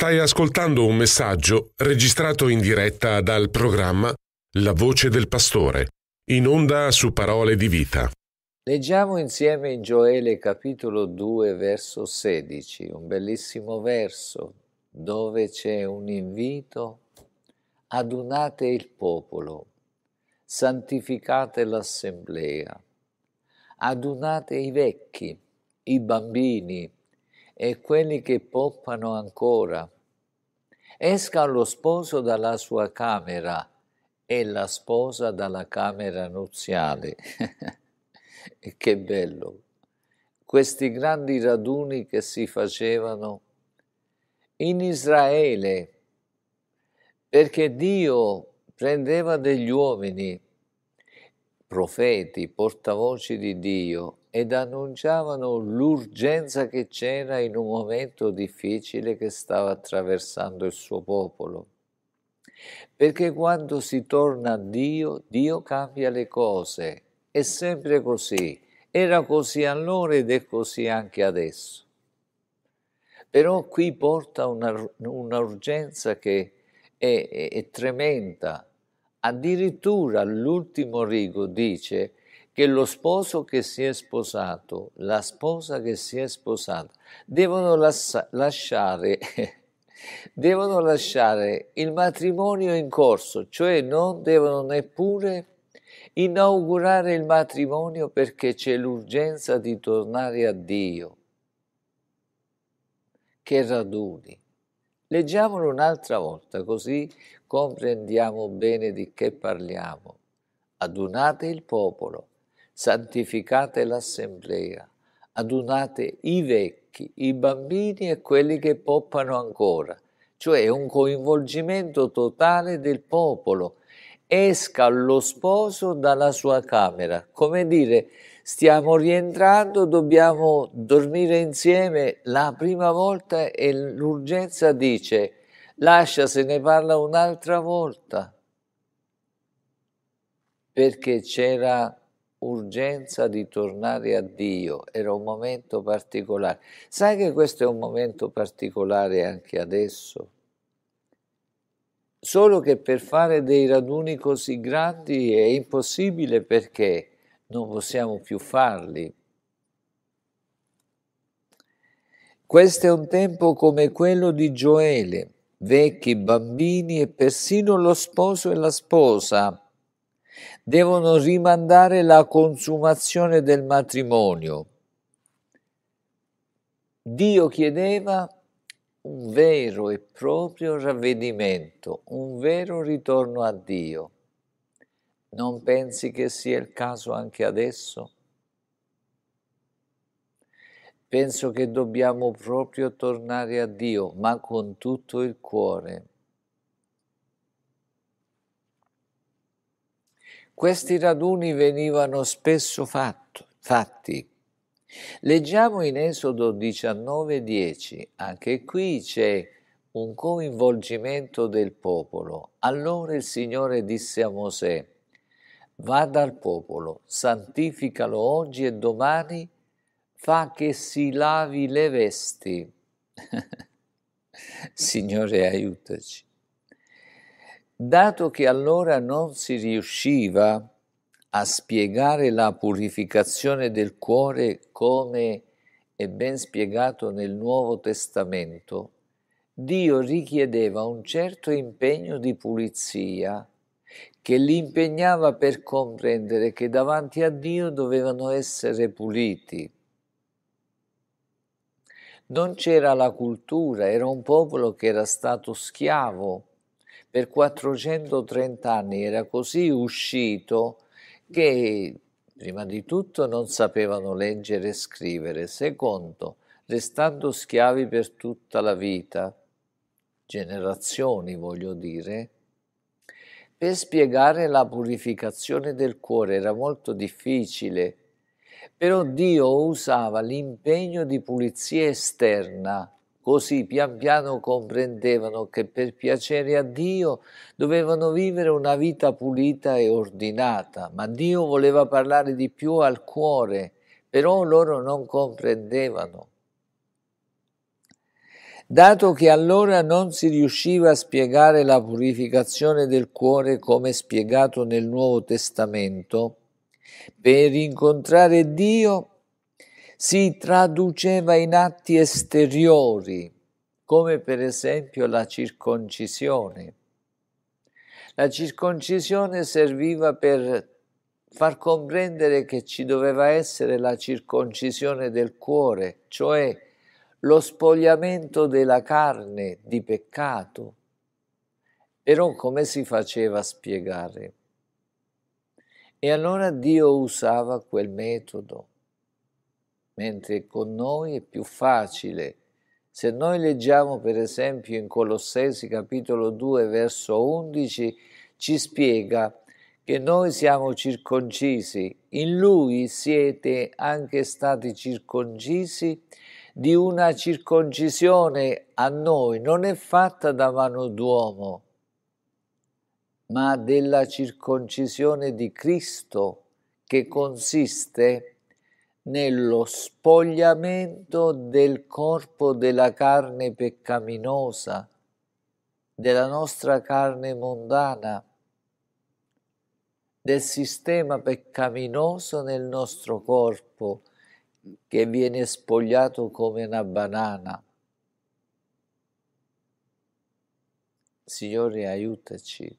Stai ascoltando un messaggio registrato in diretta dal programma La voce del pastore, in onda su parole di vita. Leggiamo insieme in Gioele capitolo 2 verso 16, un bellissimo verso dove c'è un invito adunate il popolo, santificate l'assemblea, adunate i vecchi, i bambini, e quelli che poppano ancora. Esca lo sposo dalla sua camera e la sposa dalla camera nuziale. che bello! Questi grandi raduni che si facevano in Israele, perché Dio prendeva degli uomini, profeti, portavoci di Dio, ed annunciavano l'urgenza che c'era in un momento difficile che stava attraversando il suo popolo. Perché quando si torna a Dio, Dio cambia le cose. È sempre così. Era così allora ed è così anche adesso. Però qui porta una, una che è, è, è tremenda. Addirittura l'ultimo rigo dice che lo sposo che si è sposato, la sposa che si è sposata, devono las- lasciare, devono lasciare il matrimonio in corso, cioè non devono neppure inaugurare il matrimonio perché c'è l'urgenza di tornare a Dio. Che raduni. Leggiamolo un'altra volta così comprendiamo bene di che parliamo. Adunate il popolo, santificate l'assemblea, adunate i vecchi, i bambini e quelli che poppano ancora, cioè un coinvolgimento totale del popolo. Esca lo sposo dalla sua camera, come dire, stiamo rientrando, dobbiamo dormire insieme. La prima volta e l'urgenza dice, lascia, se ne parla un'altra volta, perché c'era urgenza di tornare a Dio, era un momento particolare. Sai che questo è un momento particolare anche adesso? Solo che per fare dei raduni così grandi è impossibile perché non possiamo più farli. Questo è un tempo come quello di Gioele, vecchi, bambini e persino lo sposo e la sposa devono rimandare la consumazione del matrimonio. Dio chiedeva un vero e proprio ravvedimento, un vero ritorno a Dio. Non pensi che sia il caso anche adesso? Penso che dobbiamo proprio tornare a Dio, ma con tutto il cuore. Questi raduni venivano spesso fatto, fatti. Leggiamo in Esodo 19:10, anche qui c'è un coinvolgimento del popolo. Allora il Signore disse a Mosè, va dal popolo, santificalo oggi e domani, fa che si lavi le vesti. Signore, aiutaci dato che allora non si riusciva a spiegare la purificazione del cuore come è ben spiegato nel Nuovo Testamento, Dio richiedeva un certo impegno di pulizia che li impegnava per comprendere che davanti a Dio dovevano essere puliti. Non c'era la cultura, era un popolo che era stato schiavo per 430 anni era così uscito che prima di tutto non sapevano leggere e scrivere, secondo, restando schiavi per tutta la vita, generazioni voglio dire, per spiegare la purificazione del cuore era molto difficile, però Dio usava l'impegno di pulizia esterna Così pian piano comprendevano che per piacere a Dio dovevano vivere una vita pulita e ordinata, ma Dio voleva parlare di più al cuore, però loro non comprendevano. Dato che allora non si riusciva a spiegare la purificazione del cuore come spiegato nel Nuovo Testamento, per incontrare Dio si traduceva in atti esteriori, come per esempio la circoncisione. La circoncisione serviva per far comprendere che ci doveva essere la circoncisione del cuore, cioè lo spogliamento della carne di peccato. Però come si faceva a spiegare? E allora Dio usava quel metodo mentre con noi è più facile. Se noi leggiamo per esempio in Colossesi capitolo 2 verso 11 ci spiega che noi siamo circoncisi, in lui siete anche stati circoncisi di una circoncisione a noi non è fatta da mano d'uomo, ma della circoncisione di Cristo che consiste nello spogliamento del corpo della carne peccaminosa, della nostra carne mondana, del sistema peccaminoso nel nostro corpo che viene spogliato come una banana. Signore, aiutaci.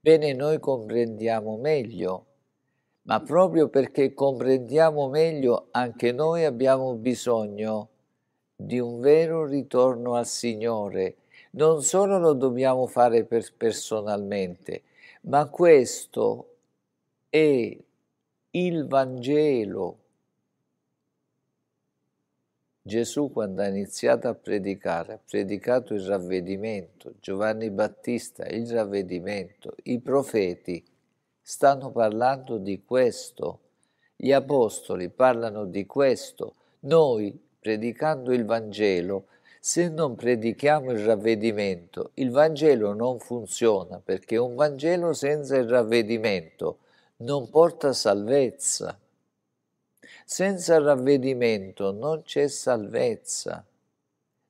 Bene, noi comprendiamo meglio ma proprio perché comprendiamo meglio anche noi abbiamo bisogno di un vero ritorno al Signore. Non solo lo dobbiamo fare per personalmente, ma questo è il Vangelo. Gesù quando ha iniziato a predicare, ha predicato il ravvedimento, Giovanni Battista il ravvedimento, i profeti stanno parlando di questo, gli apostoli parlano di questo, noi predicando il Vangelo, se non predichiamo il ravvedimento, il Vangelo non funziona perché un Vangelo senza il ravvedimento non porta salvezza. Senza ravvedimento non c'è salvezza.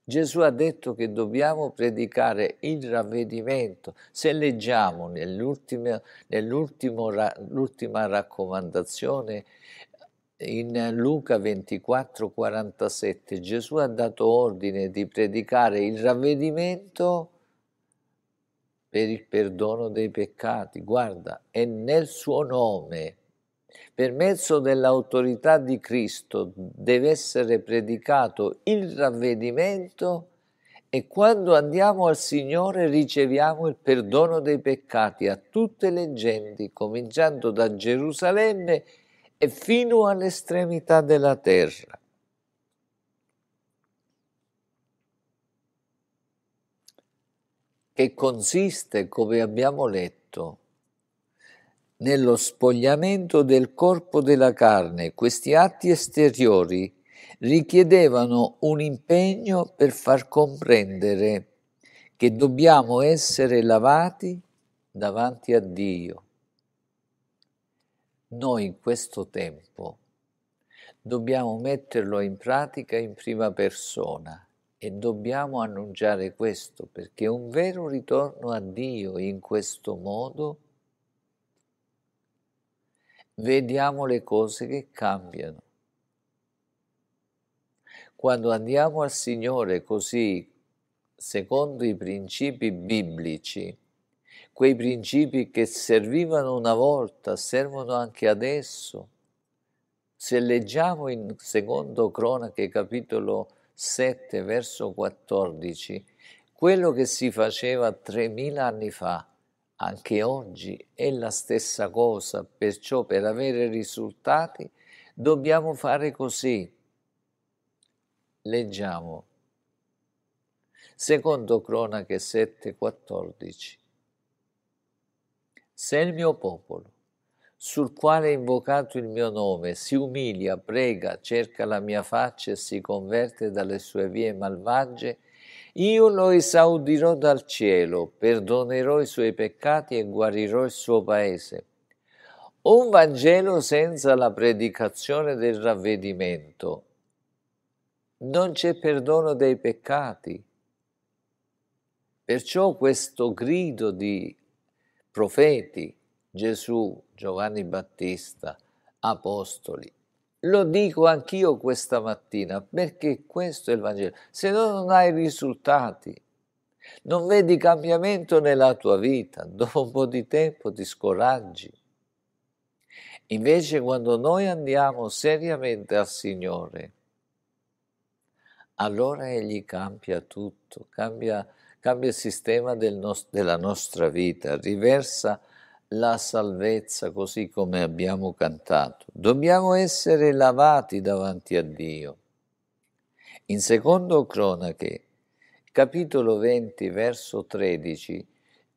Gesù ha detto che dobbiamo predicare il ravvedimento. Se leggiamo nell'ultima, nell'ultima raccomandazione in Luca 24, 47, Gesù ha dato ordine di predicare il ravvedimento per il perdono dei peccati. Guarda, è nel suo nome per mezzo dell'autorità di Cristo deve essere predicato il ravvedimento e quando andiamo al Signore riceviamo il perdono dei peccati a tutte le genti, cominciando da Gerusalemme e fino all'estremità della terra. che consiste, come abbiamo letto, nello spogliamento del corpo della carne, questi atti esteriori richiedevano un impegno per far comprendere che dobbiamo essere lavati davanti a Dio. Noi in questo tempo dobbiamo metterlo in pratica in prima persona e dobbiamo annunciare questo perché un vero ritorno a Dio in questo modo vediamo le cose che cambiano. Quando andiamo al Signore così, secondo i principi biblici, quei principi che servivano una volta, servono anche adesso. Se leggiamo in secondo Cronache capitolo 7 verso 14, quello che si faceva 3000 anni fa, anche oggi è la stessa cosa, perciò per avere risultati dobbiamo fare così. Leggiamo. Secondo Cronache 7:14. Se il mio popolo, sul quale è invocato il mio nome, si umilia, prega, cerca la mia faccia e si converte dalle sue vie malvagie, io lo esaudirò dal cielo, perdonerò i suoi peccati e guarirò il suo paese. Un Vangelo senza la predicazione del ravvedimento. Non c'è perdono dei peccati. Perciò questo grido di profeti, Gesù, Giovanni Battista, apostoli, lo dico anch'io questa mattina perché questo è il Vangelo. Se no non hai risultati, non vedi cambiamento nella tua vita, dopo un po' di tempo ti scoraggi. Invece quando noi andiamo seriamente al Signore, allora Egli cambia tutto, cambia, cambia il sistema del no- della nostra vita, riversa la salvezza così come abbiamo cantato. Dobbiamo essere lavati davanti a Dio. In secondo Cronache, capitolo 20, verso 13,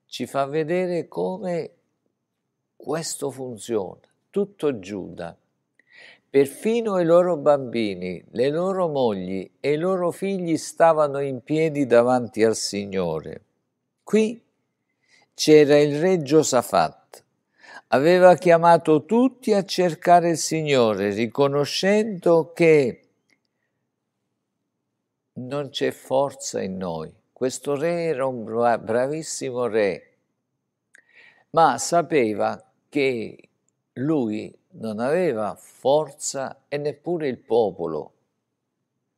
ci fa vedere come questo funziona. Tutto Giuda, perfino i loro bambini, le loro mogli e i loro figli stavano in piedi davanti al Signore. Qui c'era il re Giosafat aveva chiamato tutti a cercare il Signore, riconoscendo che non c'è forza in noi. Questo re era un bravissimo re, ma sapeva che lui non aveva forza e neppure il popolo,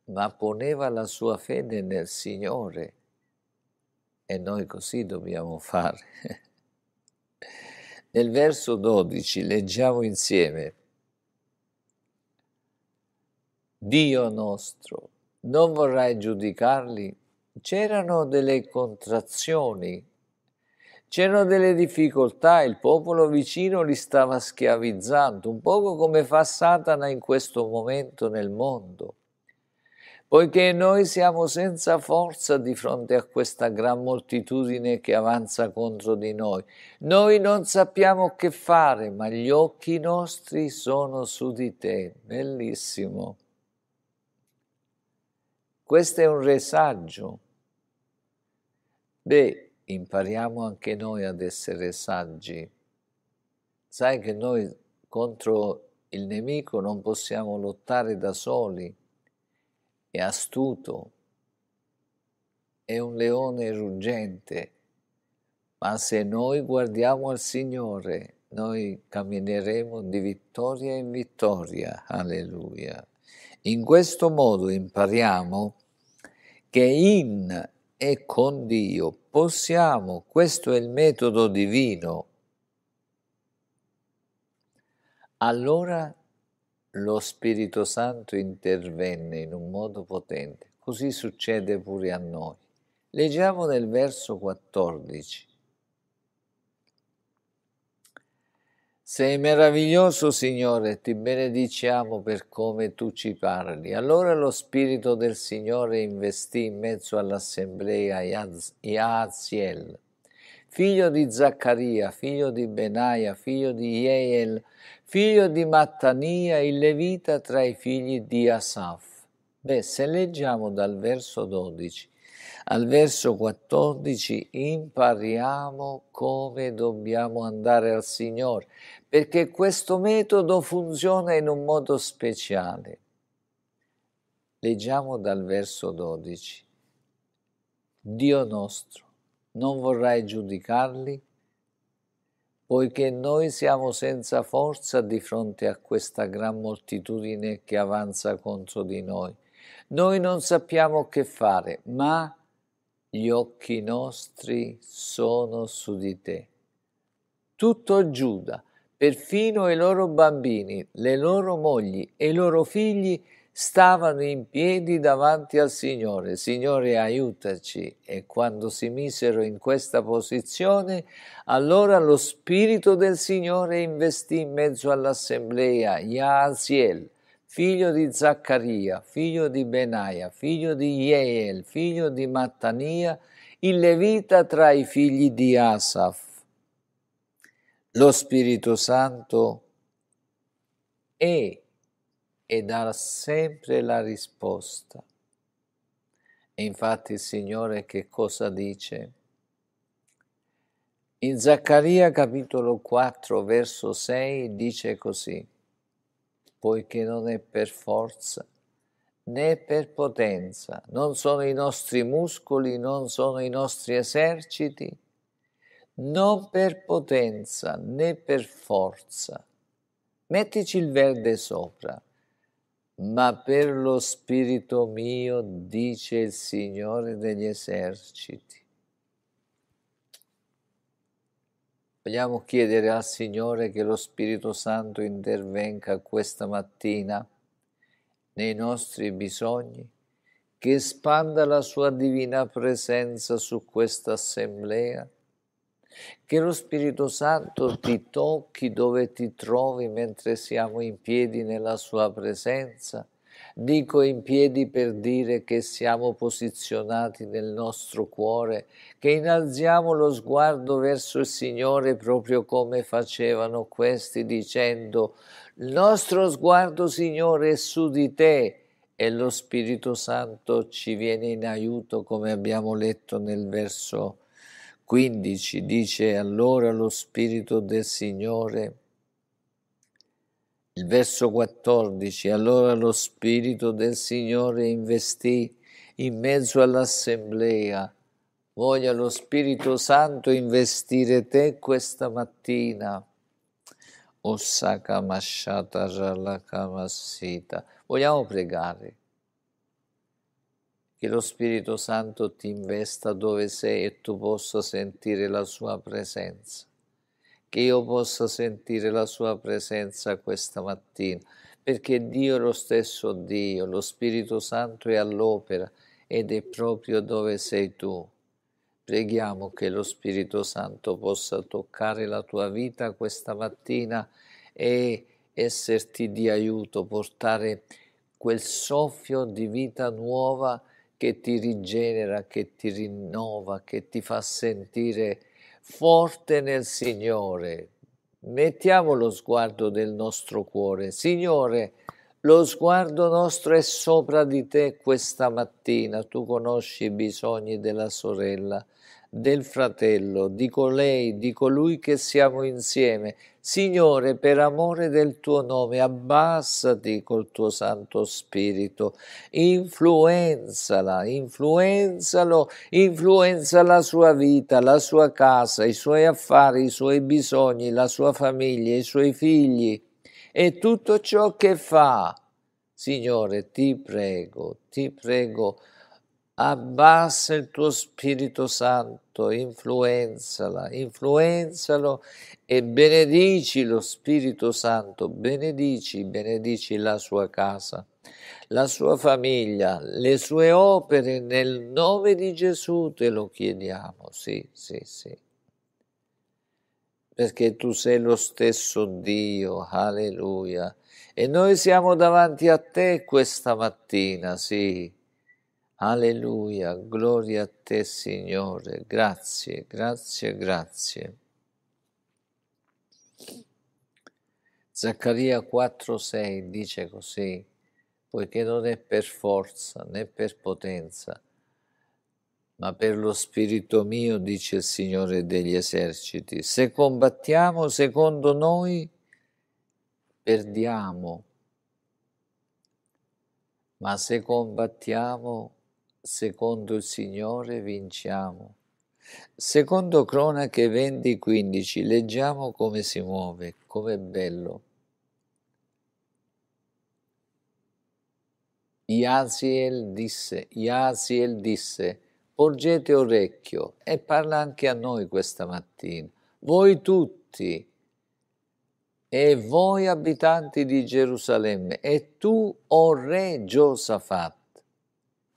ma poneva la sua fede nel Signore. E noi così dobbiamo fare. Nel verso 12 leggiamo insieme, Dio nostro, non vorrai giudicarli? C'erano delle contrazioni, c'erano delle difficoltà, il popolo vicino li stava schiavizzando, un poco come fa Satana in questo momento nel mondo poiché noi siamo senza forza di fronte a questa gran moltitudine che avanza contro di noi. Noi non sappiamo che fare, ma gli occhi nostri sono su di te. Bellissimo. Questo è un resaggio. Beh, impariamo anche noi ad essere saggi. Sai che noi contro il nemico non possiamo lottare da soli è astuto, è un leone ruggente, ma se noi guardiamo al Signore, noi cammineremo di vittoria in vittoria. Alleluia. In questo modo impariamo che in e con Dio possiamo, questo è il metodo divino, allora lo Spirito Santo intervenne in un modo potente. Così succede pure a noi. Leggiamo nel verso 14. Sei meraviglioso, Signore, ti benediciamo per come tu ci parli. Allora lo Spirito del Signore investì in mezzo all'assemblea Iaziel, figlio di Zaccaria, figlio di Benaia, figlio di Yeel, figlio di Mattania, il levita tra i figli di Asaf. Beh, se leggiamo dal verso 12 al verso 14 impariamo come dobbiamo andare al Signore, perché questo metodo funziona in un modo speciale. Leggiamo dal verso 12. Dio nostro, non vorrai giudicarli? Poiché noi siamo senza forza di fronte a questa gran moltitudine che avanza contro di noi. Noi non sappiamo che fare, ma gli occhi nostri sono su di te. Tutto Giuda, perfino i loro bambini, le loro mogli e i loro figli stavano in piedi davanti al Signore. Signore, aiutaci. E quando si misero in questa posizione, allora lo Spirito del Signore investì in mezzo all'assemblea Yaaziel, figlio di Zaccaria, figlio di Benaia, figlio di Yeel, figlio di Mattania, il Levita tra i figli di Asaf. Lo Spirito Santo è e darà sempre la risposta. E infatti il Signore che cosa dice? In Zaccaria capitolo 4 verso 6 dice così, poiché non è per forza né per potenza, non sono i nostri muscoli, non sono i nostri eserciti, non per potenza né per forza. Mettici il verde sopra ma per lo spirito mio, dice il Signore degli eserciti. Vogliamo chiedere al Signore che lo Spirito Santo intervenga questa mattina nei nostri bisogni, che espanda la sua divina presenza su questa assemblea che lo Spirito Santo ti tocchi dove ti trovi mentre siamo in piedi nella sua presenza. Dico in piedi per dire che siamo posizionati nel nostro cuore, che innalziamo lo sguardo verso il Signore proprio come facevano questi dicendo il nostro sguardo Signore è su di te e lo Spirito Santo ci viene in aiuto come abbiamo letto nel verso 15 dice allora lo Spirito del Signore. Il verso 14, allora lo Spirito del Signore investì in mezzo all'assemblea. Voglia lo Spirito Santo investire te questa mattina. Vogliamo pregare che lo Spirito Santo ti investa dove sei e tu possa sentire la sua presenza, che io possa sentire la sua presenza questa mattina, perché Dio è lo stesso Dio, lo Spirito Santo è all'opera ed è proprio dove sei tu. Preghiamo che lo Spirito Santo possa toccare la tua vita questa mattina e esserti di aiuto, portare quel soffio di vita nuova che ti rigenera, che ti rinnova, che ti fa sentire forte nel Signore. Mettiamo lo sguardo del nostro cuore. Signore, lo sguardo nostro è sopra di te questa mattina. Tu conosci i bisogni della sorella del fratello, di colei, di colui che siamo insieme. Signore, per amore del tuo nome, abbassati col tuo Santo Spirito, influenzala, influenzalo, influenza la sua vita, la sua casa, i suoi affari, i suoi bisogni, la sua famiglia, i suoi figli e tutto ciò che fa. Signore, ti prego, ti prego, abbassa il tuo Spirito Santo, influenzala, influenzalo e benedici lo Spirito Santo, benedici, benedici la sua casa, la sua famiglia, le sue opere nel nome di Gesù, te lo chiediamo, sì, sì, sì. Perché tu sei lo stesso Dio, alleluia. E noi siamo davanti a te questa mattina, sì Alleluia, gloria a te Signore, grazie, grazie, grazie. Zaccaria 4,6 dice così, poiché non è per forza né per potenza, ma per lo spirito mio, dice il Signore degli eserciti. Se combattiamo secondo noi, perdiamo, ma se combattiamo secondo il Signore vinciamo. Secondo Cronache 20:15 leggiamo come si muove, com'è bello. Iasiel disse, Iasiel disse, porgete orecchio e parla anche a noi questa mattina. Voi tutti e voi abitanti di Gerusalemme e tu, o oh re Giosafat,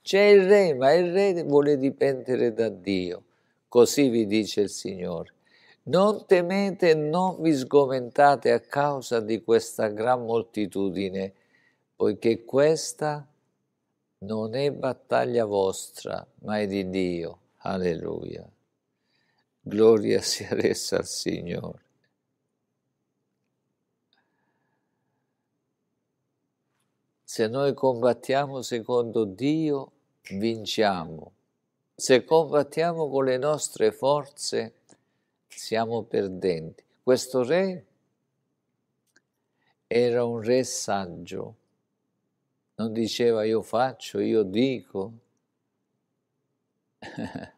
c'è il re, ma il re vuole dipendere da Dio. Così vi dice il Signore. Non temete, non vi sgomentate a causa di questa gran moltitudine, poiché questa non è battaglia vostra, ma è di Dio. Alleluia. Gloria sia resa al Signore. Se noi combattiamo secondo Dio, vinciamo. Se combattiamo con le nostre forze, siamo perdenti. Questo re era un re saggio, non diceva io faccio, io dico.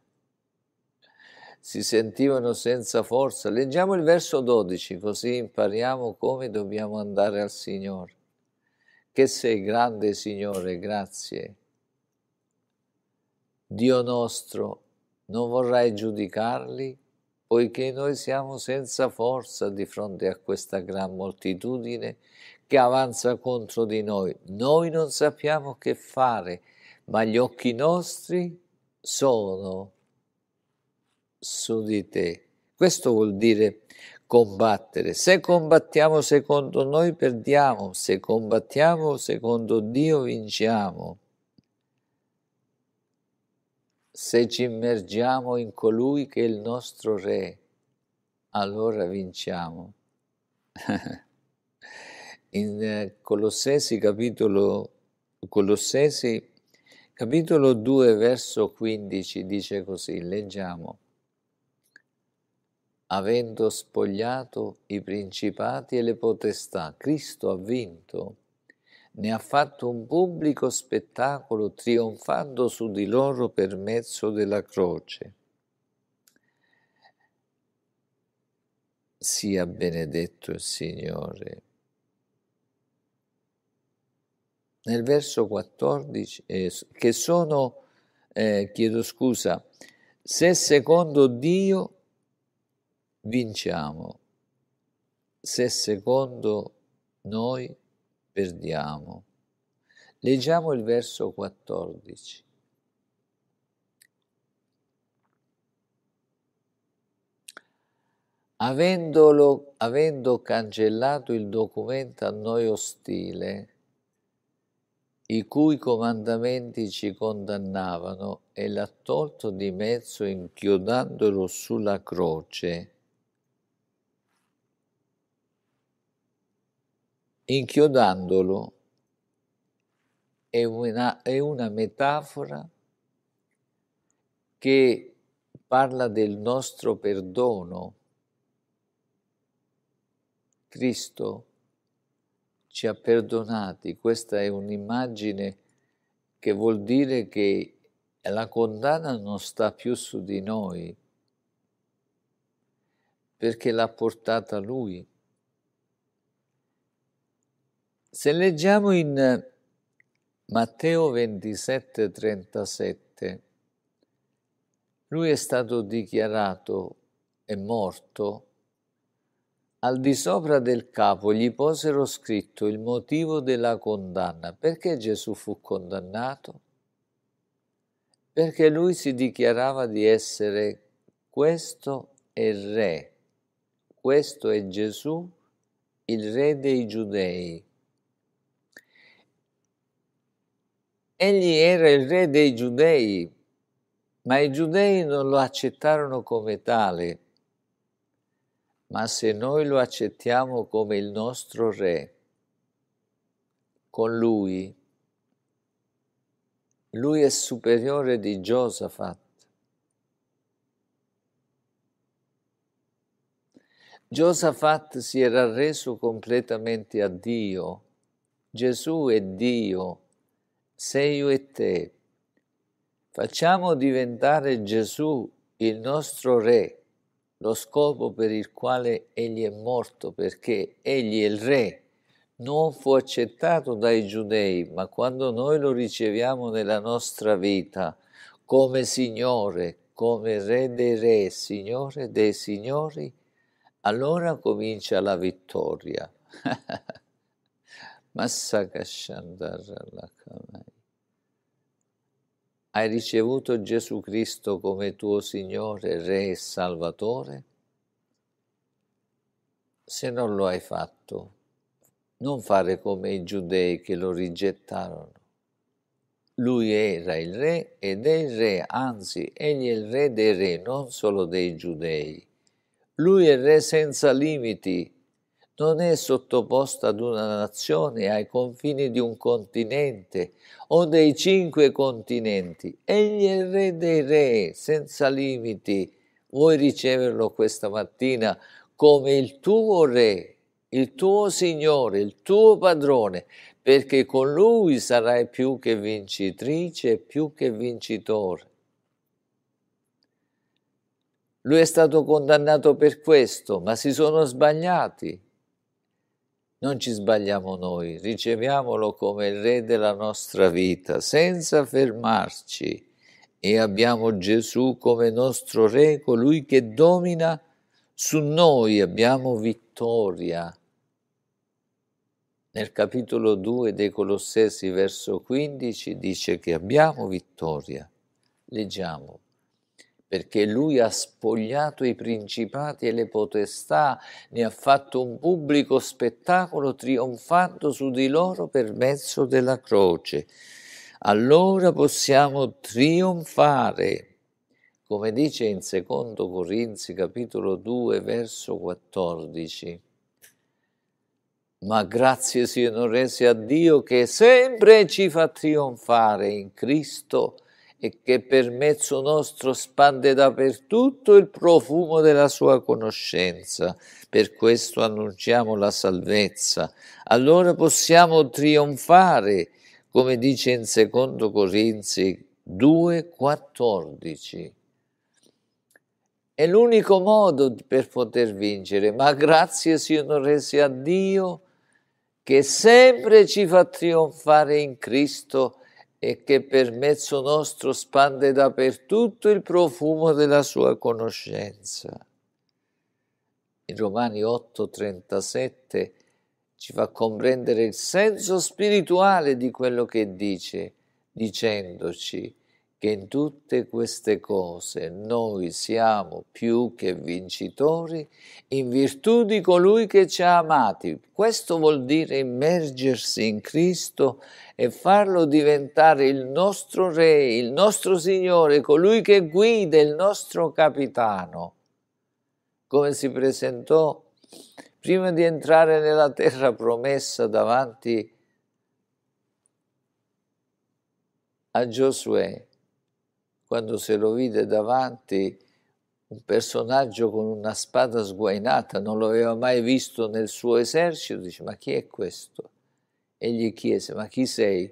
si sentivano senza forza. Leggiamo il verso 12, così impariamo come dobbiamo andare al Signore. Che sei grande, Signore, grazie Dio nostro, non vorrai giudicarli? Poiché noi siamo senza forza di fronte a questa gran moltitudine che avanza contro di noi. Noi non sappiamo che fare, ma gli occhi nostri sono su di te. Questo vuol dire combattere. Se combattiamo secondo noi perdiamo, se combattiamo secondo Dio vinciamo se ci immergiamo in colui che è il nostro Re, allora vinciamo. in eh, Colossesi capitolo, Colossesi capitolo 2 verso 15 dice così, leggiamo, avendo spogliato i principati e le potestà, Cristo ha vinto ne ha fatto un pubblico spettacolo trionfando su di loro per mezzo della croce. Sia benedetto il Signore. Nel verso 14, eh, che sono, eh, chiedo scusa, se secondo Dio vinciamo, se secondo noi vinciamo, perdiamo. Leggiamo il verso 14. Avendolo, avendo cancellato il documento a noi ostile, i cui comandamenti ci condannavano, e l'ha tolto di mezzo inchiodandolo sulla croce, inchiodandolo è una, è una metafora che parla del nostro perdono. Cristo ci ha perdonati, questa è un'immagine che vuol dire che la condanna non sta più su di noi, perché l'ha portata Lui. Se leggiamo in eh, Matteo 27, 37, lui è stato dichiarato e morto, al di sopra del capo gli posero scritto il motivo della condanna. Perché Gesù fu condannato? Perché lui si dichiarava di essere questo è il re, questo è Gesù, il re dei giudei. Egli era il re dei giudei, ma i giudei non lo accettarono come tale. Ma se noi lo accettiamo come il nostro re, con lui, lui è superiore di Giosafat. Giosafat si era reso completamente a Dio. Gesù è Dio sei io e te facciamo diventare Gesù il nostro Re, lo scopo per il quale Egli è morto, perché Egli è il Re, non fu accettato dai giudei, ma quando noi lo riceviamo nella nostra vita come Signore, come Re dei Re, Signore dei Signori, allora comincia la vittoria. Hai ricevuto Gesù Cristo come tuo Signore, Re e Salvatore? Se non lo hai fatto, non fare come i giudei che lo rigettarono. Lui era il re ed è il re, anzi, egli è il re dei re, non solo dei giudei. Lui è il re senza limiti, non è sottoposta ad una nazione, ai confini di un continente o dei cinque continenti. Egli è il re dei re, senza limiti. Vuoi riceverlo questa mattina come il tuo re, il tuo Signore, il tuo padrone, perché con lui sarai più che vincitrice, più che vincitore. Lui è stato condannato per questo, ma si sono sbagliati, non ci sbagliamo noi, riceviamolo come il Re della nostra vita, senza fermarci. E abbiamo Gesù come nostro Re, colui che domina su noi, abbiamo vittoria. Nel capitolo 2 dei Colossesi, verso 15, dice che abbiamo vittoria. Leggiamo perché lui ha spogliato i principati e le potestà, ne ha fatto un pubblico spettacolo trionfando su di loro per mezzo della croce. Allora possiamo trionfare, come dice in 2 Corinzi capitolo 2 verso 14. Ma grazie siano rese a Dio che sempre ci fa trionfare in Cristo e che per mezzo nostro spande dappertutto il profumo della sua conoscenza. Per questo annunciamo la salvezza. Allora possiamo trionfare, come dice in Secondo Corinzi 2,14. È l'unico modo per poter vincere, ma grazie siano rese a Dio che sempre ci fa trionfare in Cristo e che per mezzo nostro spande dappertutto il profumo della sua conoscenza. In Romani 8:37 ci fa comprendere il senso spirituale di quello che dice, dicendoci che in tutte queste cose noi siamo più che vincitori in virtù di colui che ci ha amati. Questo vuol dire immergersi in Cristo e farlo diventare il nostro Re, il nostro Signore, colui che guida, il nostro capitano. Come si presentò prima di entrare nella terra promessa davanti a Giosuè quando se lo vide davanti un personaggio con una spada sguainata, non lo aveva mai visto nel suo esercito, dice ma chi è questo? E gli chiese ma chi sei?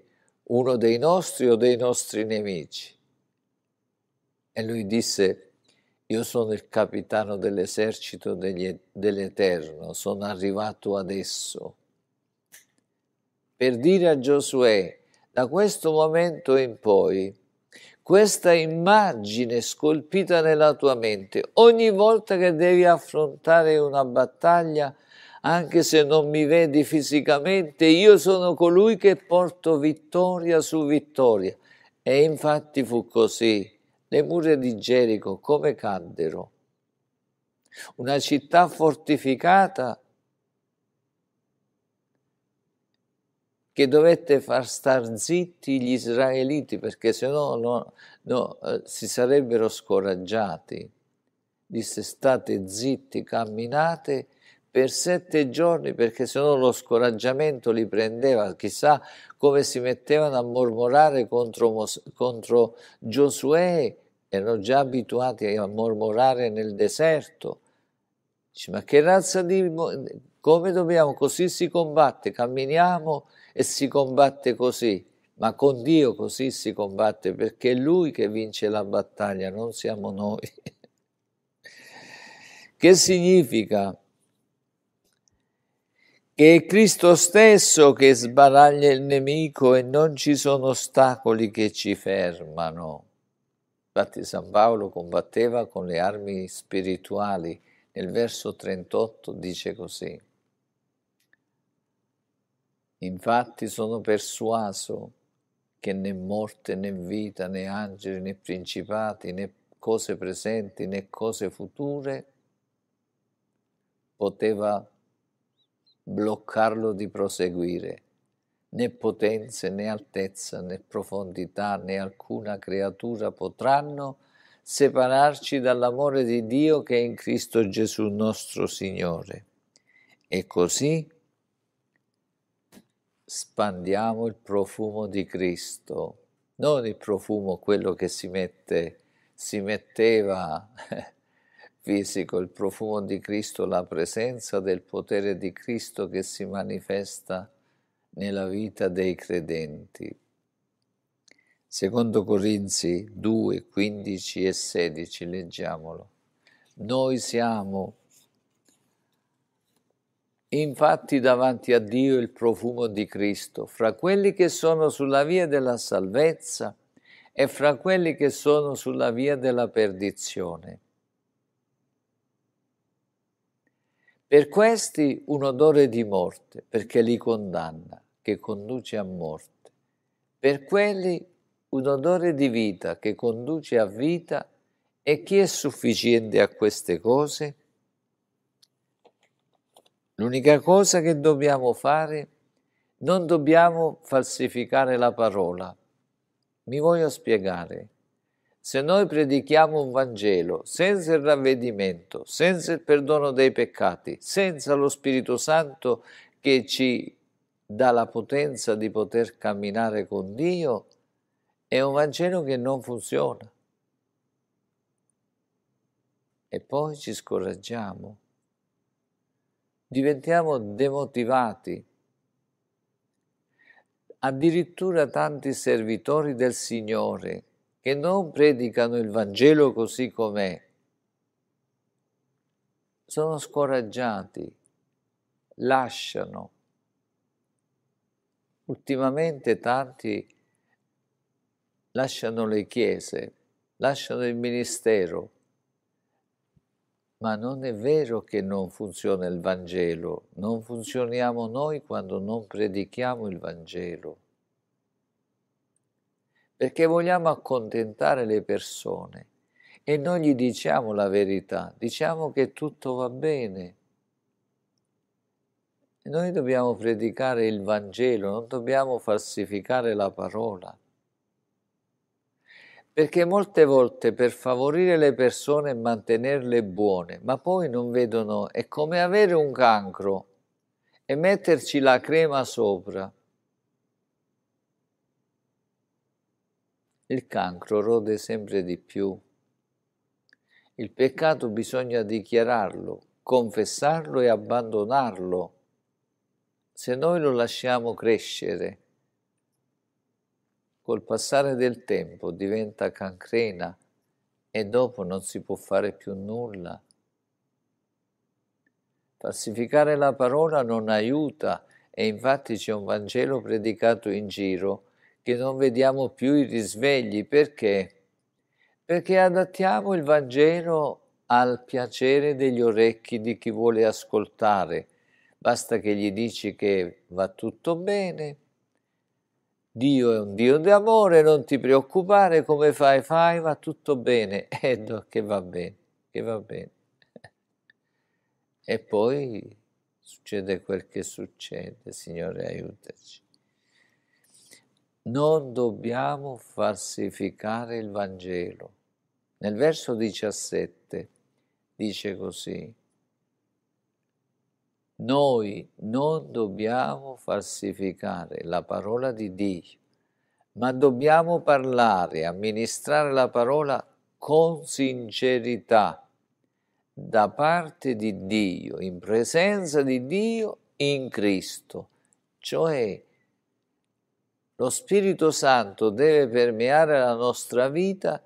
Uno dei nostri o dei nostri nemici? E lui disse io sono il capitano dell'esercito dell'Eterno, sono arrivato adesso. Per dire a Giosuè, da questo momento in poi, questa immagine scolpita nella tua mente. Ogni volta che devi affrontare una battaglia, anche se non mi vedi fisicamente, io sono colui che porto vittoria su vittoria. E infatti fu così. Le mura di Gerico come caddero? Una città fortificata che dovette far star zitti gli israeliti perché sennò no, no, eh, si sarebbero scoraggiati. Disse state zitti, camminate per sette giorni perché se no lo scoraggiamento li prendeva, chissà come si mettevano a mormorare contro, contro Giosuè, erano già abituati a mormorare nel deserto. Dice, ma che razza di... come dobbiamo, così si combatte, camminiamo e si combatte così, ma con Dio così si combatte perché è Lui che vince la battaglia, non siamo noi. che significa? Che è Cristo stesso che sbaraglia il nemico e non ci sono ostacoli che ci fermano. Infatti San Paolo combatteva con le armi spirituali. Nel verso 38 dice così. Infatti sono persuaso che né morte né vita né angeli né principati né cose presenti né cose future poteva bloccarlo di proseguire, né potenze né altezza né profondità né alcuna creatura potranno separarci dall'amore di Dio che è in Cristo Gesù nostro Signore. E così spandiamo il profumo di Cristo, non il profumo quello che si mette, si metteva fisico, il profumo di Cristo, la presenza del potere di Cristo che si manifesta nella vita dei credenti. Secondo Corinzi 2, 15 e 16, leggiamolo. Noi siamo infatti davanti a Dio il profumo di Cristo, fra quelli che sono sulla via della salvezza e fra quelli che sono sulla via della perdizione. Per questi un odore di morte, perché li condanna, che conduce a morte. Per quelli un odore di vita, che conduce a vita. E chi è sufficiente a queste cose? L'unica cosa che dobbiamo fare, non dobbiamo falsificare la parola. Mi voglio spiegare. Se noi predichiamo un Vangelo senza il ravvedimento, senza il perdono dei peccati, senza lo Spirito Santo che ci dà la potenza di poter camminare con Dio, è un Vangelo che non funziona. E poi ci scoraggiamo diventiamo demotivati. Addirittura tanti servitori del Signore che non predicano il Vangelo così com'è, sono scoraggiati, lasciano. Ultimamente tanti lasciano le chiese, lasciano il ministero ma non è vero che non funziona il Vangelo, non funzioniamo noi quando non predichiamo il Vangelo. Perché vogliamo accontentare le persone e non gli diciamo la verità, diciamo che tutto va bene. Noi dobbiamo predicare il Vangelo, non dobbiamo falsificare la parola. Perché molte volte per favorire le persone e mantenerle buone, ma poi non vedono, è come avere un cancro e metterci la crema sopra. Il cancro rode sempre di più. Il peccato bisogna dichiararlo, confessarlo e abbandonarlo. Se noi lo lasciamo crescere, col passare del tempo diventa cancrena e dopo non si può fare più nulla. Falsificare la parola non aiuta e infatti c'è un Vangelo predicato in giro che non vediamo più i risvegli. Perché? Perché adattiamo il Vangelo al piacere degli orecchi di chi vuole ascoltare. Basta che gli dici che va tutto bene, Dio è un Dio di amore, non ti preoccupare, come fai, fai, va tutto bene. E eh, no, che va bene, che va bene. E poi succede quel che succede, Signore aiutaci. Non dobbiamo falsificare il Vangelo. Nel verso 17 dice così, noi non dobbiamo falsificare la parola di Dio, ma dobbiamo parlare, amministrare la parola con sincerità da parte di Dio, in presenza di Dio in Cristo. Cioè lo Spirito Santo deve permeare la nostra vita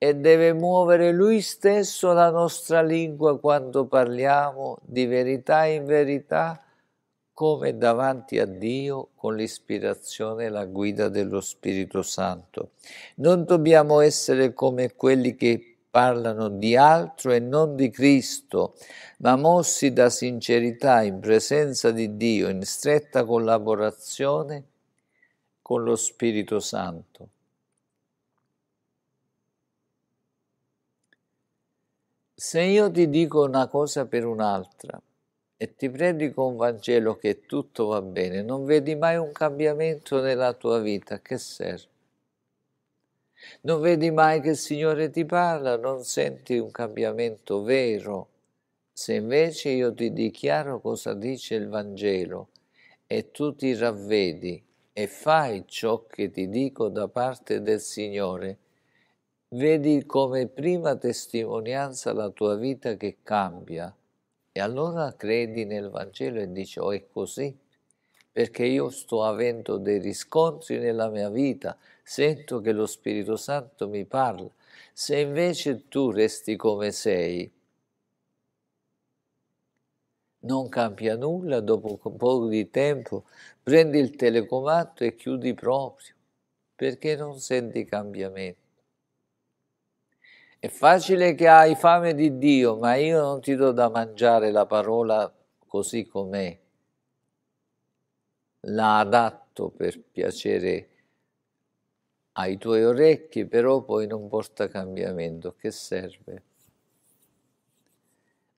e deve muovere lui stesso la nostra lingua quando parliamo di verità in verità come davanti a Dio con l'ispirazione e la guida dello Spirito Santo. Non dobbiamo essere come quelli che parlano di altro e non di Cristo, ma mossi da sincerità in presenza di Dio, in stretta collaborazione con lo Spirito Santo. Se io ti dico una cosa per un'altra e ti predico un Vangelo che tutto va bene, non vedi mai un cambiamento nella tua vita, che serve? Non vedi mai che il Signore ti parla, non senti un cambiamento vero. Se invece io ti dichiaro cosa dice il Vangelo e tu ti ravvedi e fai ciò che ti dico da parte del Signore, vedi come prima testimonianza la tua vita che cambia e allora credi nel Vangelo e dici oh è così perché io sto avendo dei riscontri nella mia vita, sento che lo Spirito Santo mi parla. Se invece tu resti come sei, non cambia nulla, dopo un po' di tempo prendi il telecomando e chiudi proprio, perché non senti cambiamento. È facile che hai fame di Dio, ma io non ti do da mangiare la parola così com'è. La adatto per piacere ai tuoi orecchi, però poi non porta cambiamento. Che serve?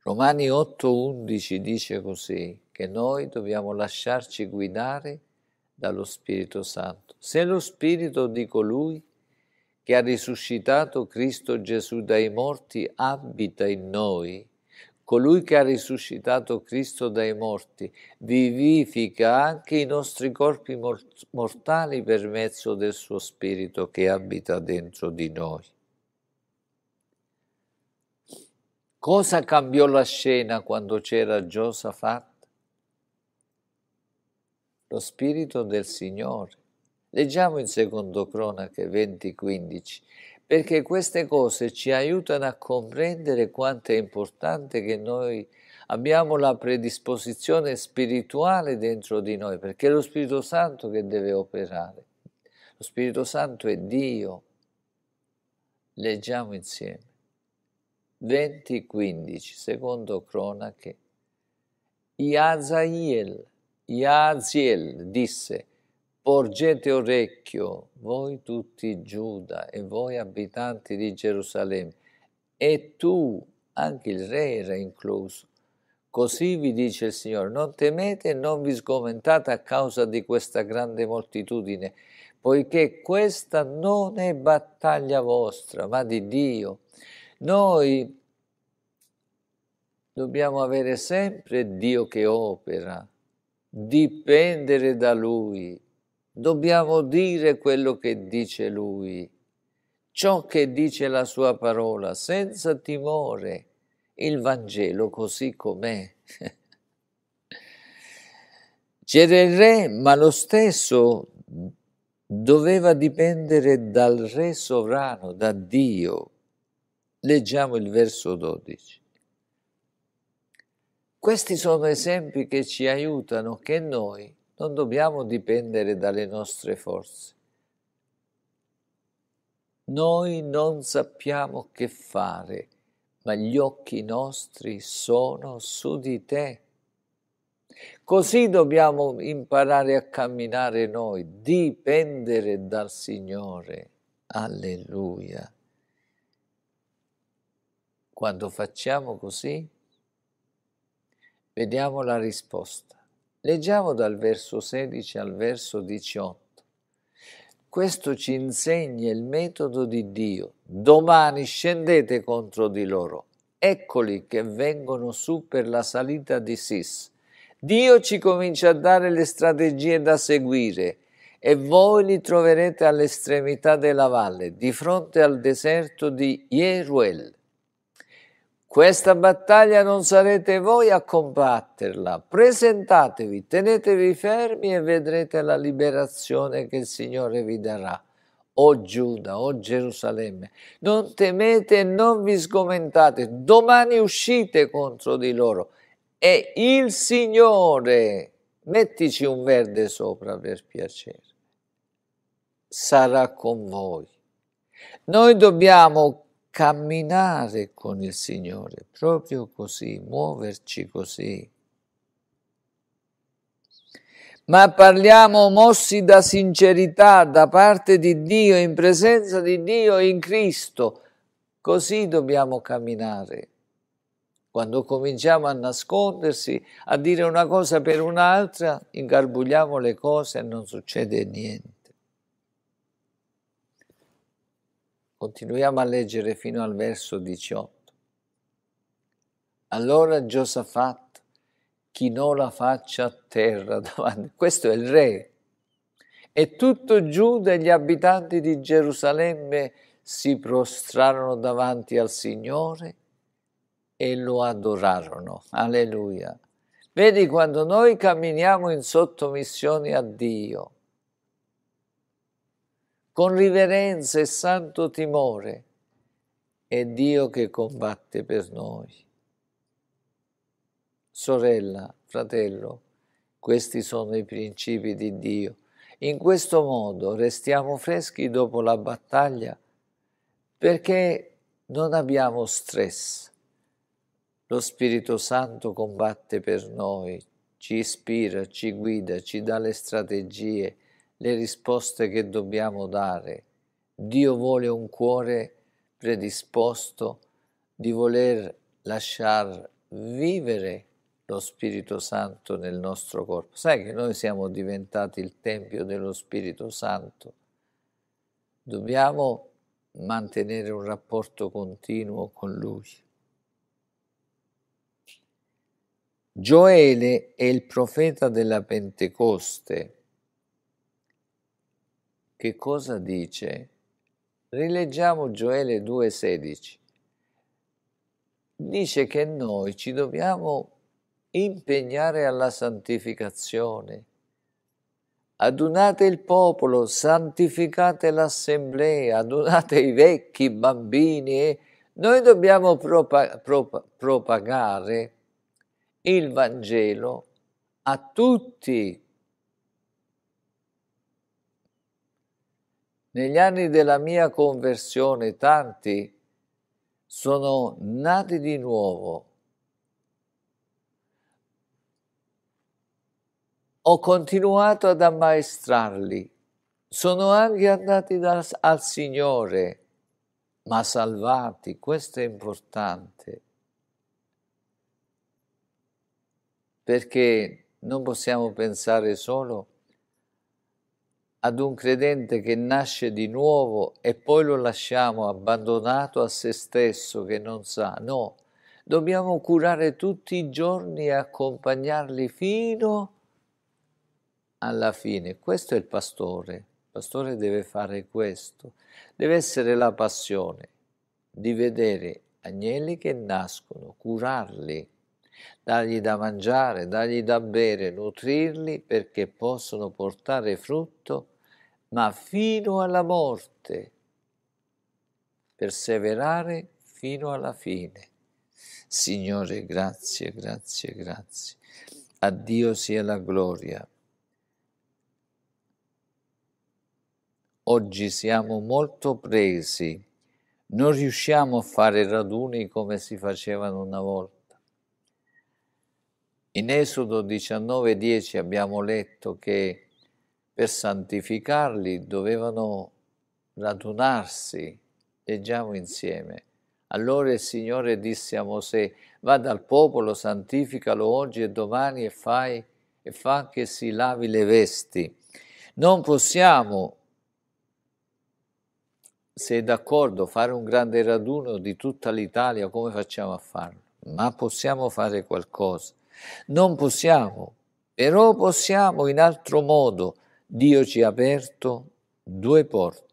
Romani 8:11 dice così, che noi dobbiamo lasciarci guidare dallo Spirito Santo. Se lo Spirito di colui che ha risuscitato Cristo Gesù dai morti abita in noi, colui che ha risuscitato Cristo dai morti vivifica anche i nostri corpi mortali per mezzo del suo Spirito che abita dentro di noi. Cosa cambiò la scena quando c'era Giosafat? Lo Spirito del Signore Leggiamo in secondo Cronache 20:15, perché queste cose ci aiutano a comprendere quanto è importante che noi abbiamo la predisposizione spirituale dentro di noi, perché è lo Spirito Santo che deve operare. Lo Spirito Santo è Dio. Leggiamo insieme. 20:15, secondo Cronache. Iazael, Iaziel disse, Porgete orecchio, voi tutti Giuda e voi abitanti di Gerusalemme, e tu, anche il re era incluso. Così vi dice il Signore, non temete e non vi sgomentate a causa di questa grande moltitudine, poiché questa non è battaglia vostra, ma di Dio. Noi dobbiamo avere sempre Dio che opera, dipendere da Lui, dobbiamo dire quello che dice lui, ciò che dice la sua parola, senza timore, il Vangelo così com'è. C'era il re, ma lo stesso doveva dipendere dal re sovrano, da Dio. Leggiamo il verso 12. Questi sono esempi che ci aiutano, che noi non dobbiamo dipendere dalle nostre forze. Noi non sappiamo che fare, ma gli occhi nostri sono su di te. Così dobbiamo imparare a camminare noi, dipendere dal Signore. Alleluia. Quando facciamo così, vediamo la risposta. Leggiamo dal verso 16 al verso 18. Questo ci insegna il metodo di Dio. Domani scendete contro di loro. Eccoli che vengono su per la salita di Sis. Dio ci comincia a dare le strategie da seguire e voi li troverete all'estremità della valle, di fronte al deserto di Jeruel. Questa battaglia non sarete voi a combatterla. Presentatevi, tenetevi fermi e vedrete la liberazione che il Signore vi darà. O Giuda, o Gerusalemme, non temete e non vi sgomentate. Domani uscite contro di loro. E il Signore, mettici un verde sopra per piacere, sarà con voi. Noi dobbiamo camminare con il Signore, proprio così, muoverci così. Ma parliamo mossi da sincerità da parte di Dio, in presenza di Dio, in Cristo. Così dobbiamo camminare. Quando cominciamo a nascondersi, a dire una cosa per un'altra, ingarbugliamo le cose e non succede niente. Continuiamo a leggere fino al verso 18. Allora Giosafat chinò la faccia a terra davanti. Questo è il re. E tutto giù degli abitanti di Gerusalemme si prostrarono davanti al Signore e lo adorarono. Alleluia. Vedi, quando noi camminiamo in sottomissione a Dio, con riverenza e santo timore, è Dio che combatte per noi. Sorella, fratello, questi sono i principi di Dio. In questo modo restiamo freschi dopo la battaglia perché non abbiamo stress. Lo Spirito Santo combatte per noi, ci ispira, ci guida, ci dà le strategie, le risposte che dobbiamo dare. Dio vuole un cuore predisposto di voler lasciar vivere lo Spirito Santo nel nostro corpo. Sai che noi siamo diventati il Tempio dello Spirito Santo. Dobbiamo mantenere un rapporto continuo con Lui. Gioele è il profeta della Pentecoste che cosa dice? Rileggiamo Gioele 2,16. Dice che noi ci dobbiamo impegnare alla santificazione. Adunate il popolo, santificate l'assemblea, adunate i vecchi, i bambini. e Noi dobbiamo propa pro propagare il Vangelo a tutti Negli anni della mia conversione tanti sono nati di nuovo. Ho continuato ad ammaestrarli. Sono anche andati da, al Signore, ma salvati, questo è importante. Perché non possiamo pensare solo a ad un credente che nasce di nuovo e poi lo lasciamo abbandonato a se stesso che non sa. No, dobbiamo curare tutti i giorni e accompagnarli fino alla fine. Questo è il pastore. Il pastore deve fare questo. Deve essere la passione di vedere agnelli che nascono, curarli, dargli da mangiare, dargli da bere, nutrirli perché possono portare frutto, ma fino alla morte, perseverare fino alla fine. Signore, grazie, grazie, grazie. A Dio sia la gloria. Oggi siamo molto presi, non riusciamo a fare raduni come si facevano una volta in Esodo 19:10 abbiamo letto che per santificarli dovevano radunarsi, leggiamo insieme. Allora il Signore disse a Mosè, va dal popolo, santificalo oggi e domani e, fai, e fa che si lavi le vesti. Non possiamo se è d'accordo, fare un grande raduno di tutta l'Italia, come facciamo a farlo? Ma possiamo fare qualcosa. Non possiamo, però possiamo in altro modo. Dio ci ha aperto due porte.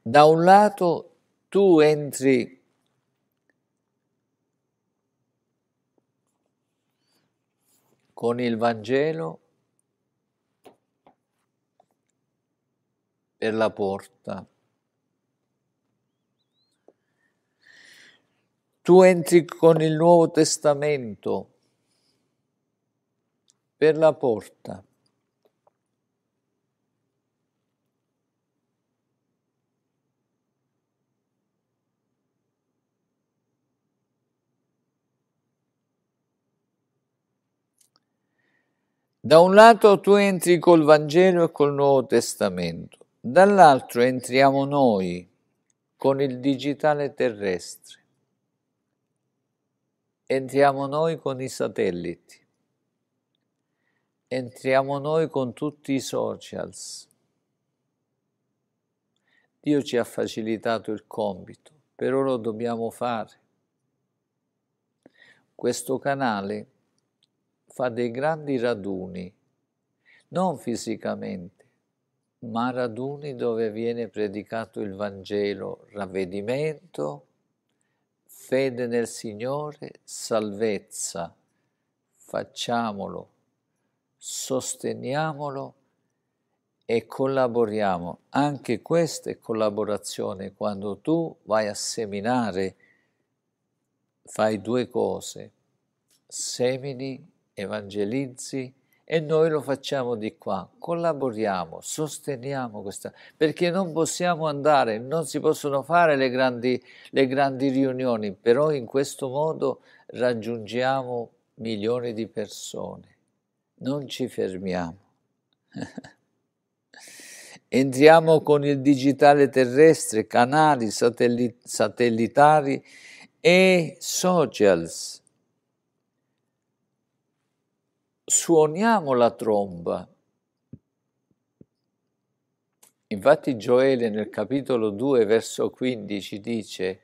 Da un lato tu entri con il Vangelo per la porta. Tu entri con il Nuovo Testamento per la porta. Da un lato tu entri col Vangelo e col Nuovo Testamento, dall'altro entriamo noi con il digitale terrestre, entriamo noi con i satelliti entriamo noi con tutti i socials. Dio ci ha facilitato il compito, però lo dobbiamo fare. Questo canale fa dei grandi raduni, non fisicamente, ma raduni dove viene predicato il Vangelo, ravvedimento, fede nel Signore, salvezza. Facciamolo sosteniamolo e collaboriamo. Anche questa è collaborazione quando tu vai a seminare, fai due cose, semini, evangelizzi e noi lo facciamo di qua, collaboriamo, sosteniamo questa, perché non possiamo andare, non si possono fare le grandi, le grandi riunioni, però in questo modo raggiungiamo milioni di persone non ci fermiamo. Entriamo con il digitale terrestre, canali satellit- satellitari e socials. Suoniamo la tromba. Infatti Gioele nel capitolo 2 verso 15 dice,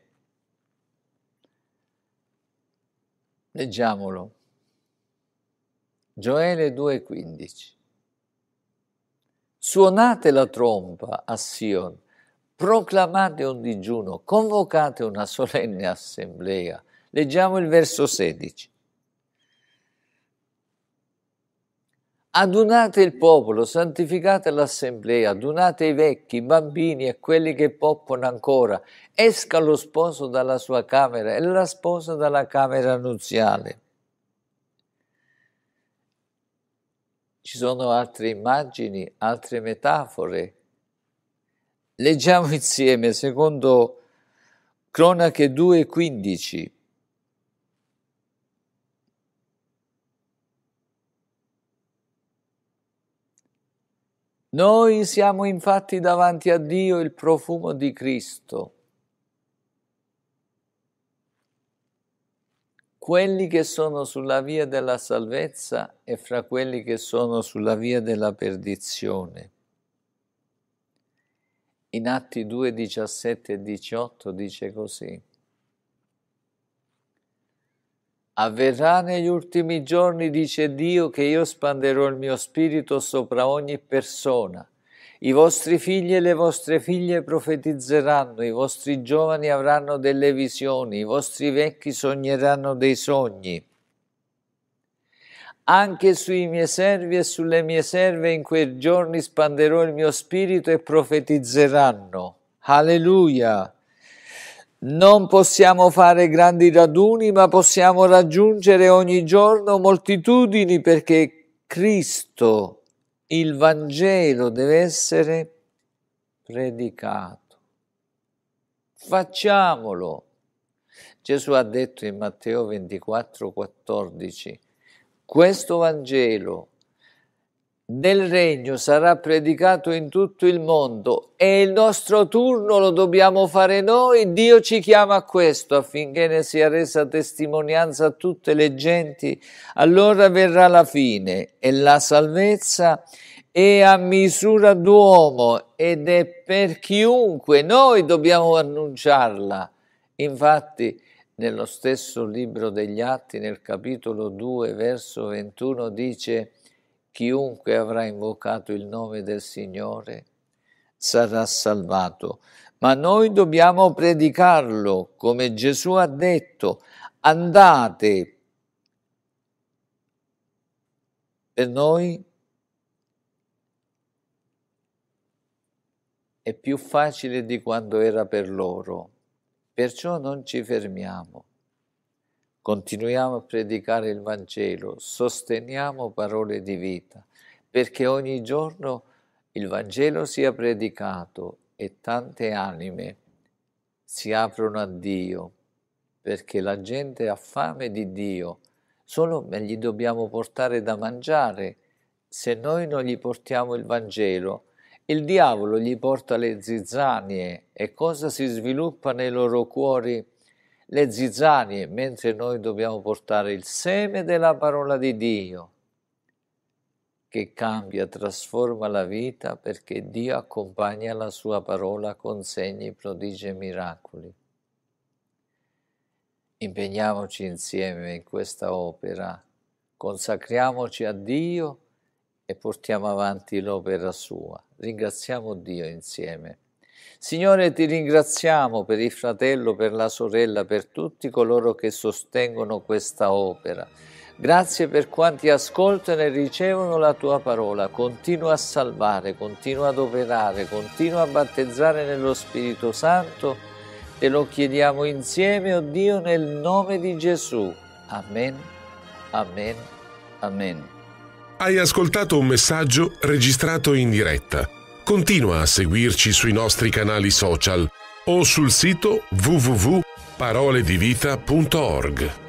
leggiamolo, Gioele 2,15 Suonate la tromba a Sion, proclamate un digiuno, convocate una solenne assemblea. Leggiamo il verso 16. Adunate il popolo, santificate l'assemblea, adunate i vecchi, i bambini e quelli che poppono ancora. Esca lo sposo dalla sua camera e la sposa dalla camera nuziale. ci sono altre immagini, altre metafore. Leggiamo insieme secondo Cronache 2.15. Noi siamo infatti davanti a Dio il profumo di Cristo quelli che sono sulla via della salvezza e fra quelli che sono sulla via della perdizione. In Atti 2, 17 e 18 dice così. Avverrà negli ultimi giorni, dice Dio, che io spanderò il mio spirito sopra ogni persona i vostri figli e le vostre figlie profetizzeranno, i vostri giovani avranno delle visioni, i vostri vecchi sogneranno dei sogni. Anche sui miei servi e sulle mie serve in quei giorni spanderò il mio spirito e profetizzeranno. Alleluia! Non possiamo fare grandi raduni, ma possiamo raggiungere ogni giorno moltitudini perché Cristo il Vangelo deve essere predicato. Facciamolo. Gesù ha detto in Matteo 24, 14, questo Vangelo del regno sarà predicato in tutto il mondo e il nostro turno lo dobbiamo fare noi, Dio ci chiama a questo affinché ne sia resa testimonianza a tutte le genti, allora verrà la fine e la salvezza è a misura d'uomo ed è per chiunque, noi dobbiamo annunciarla. Infatti, nello stesso libro degli Atti, nel capitolo 2, verso 21, dice chiunque avrà invocato il nome del Signore sarà salvato. Ma noi dobbiamo predicarlo, come Gesù ha detto, andate. Per noi è più facile di quando era per loro, perciò non ci fermiamo. Continuiamo a predicare il Vangelo, sosteniamo parole di vita, perché ogni giorno il Vangelo sia predicato e tante anime si aprono a Dio, perché la gente ha fame di Dio, solo gli dobbiamo portare da mangiare. Se noi non gli portiamo il Vangelo, il diavolo gli porta le zizzanie e cosa si sviluppa nei loro cuori? le zizzanie, mentre noi dobbiamo portare il seme della parola di Dio che cambia, trasforma la vita perché Dio accompagna la sua parola con segni, prodigi e miracoli. Impegniamoci insieme in questa opera, consacriamoci a Dio e portiamo avanti l'opera sua. Ringraziamo Dio insieme. Signore, ti ringraziamo per il fratello, per la sorella, per tutti coloro che sostengono questa opera. Grazie per quanti ascoltano e ricevono la tua parola. Continua a salvare, continua ad operare, continua a battezzare nello Spirito Santo. Te lo chiediamo insieme, oh Dio, nel nome di Gesù. Amen, amen, amen. Hai ascoltato un messaggio registrato in diretta Continua a seguirci sui nostri canali social o sul sito www.paroledivita.org.